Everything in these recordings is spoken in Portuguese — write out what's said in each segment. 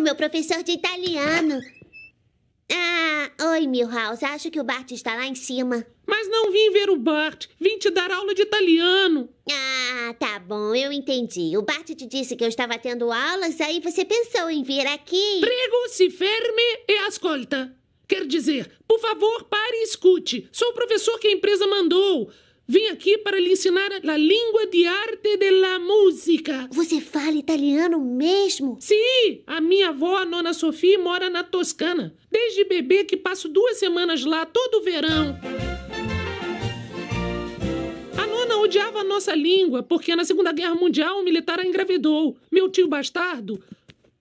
o meu professor de italiano. Ah, oi, Milhouse. Acho que o Bart está lá em cima. Mas não vim ver o Bart. Vim te dar aula de italiano. Ah, tá bom. Eu entendi. O Bart te disse que eu estava tendo aulas, aí você pensou em vir aqui. Prego, se ferme e ascolta. Quer dizer, por favor, pare e escute. Sou o professor que a empresa mandou. Vim aqui para lhe ensinar a língua de arte da música. Você fala italiano mesmo? Sim, a minha avó, a nona Sofia, mora na Toscana. Desde bebê que passo duas semanas lá todo verão. A nona odiava a nossa língua, porque na Segunda Guerra Mundial o militar a engravidou. Meu tio bastardo.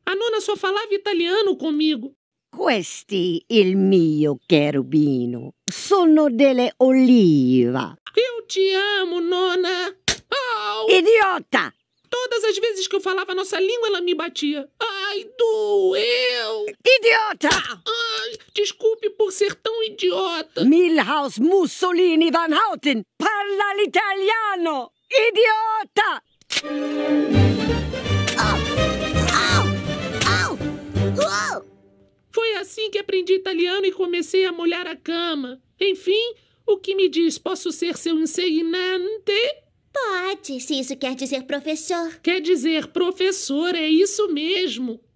A nona só falava italiano comigo. Questi il mio cherubino. Sono delle oliva. Eu te amo, nona. Oh. Idiota! Todas as vezes que eu falava nossa língua, ela me batia. Ai, doeu! Idiota! Ai, desculpe por ser tão idiota. Milhouse, Mussolini, Van Houten, parla l'italiano! Idiota! assim que aprendi italiano e comecei a molhar a cama. Enfim, o que me diz? Posso ser seu insegnante? Pode, se isso quer dizer professor. Quer dizer professor, é isso mesmo.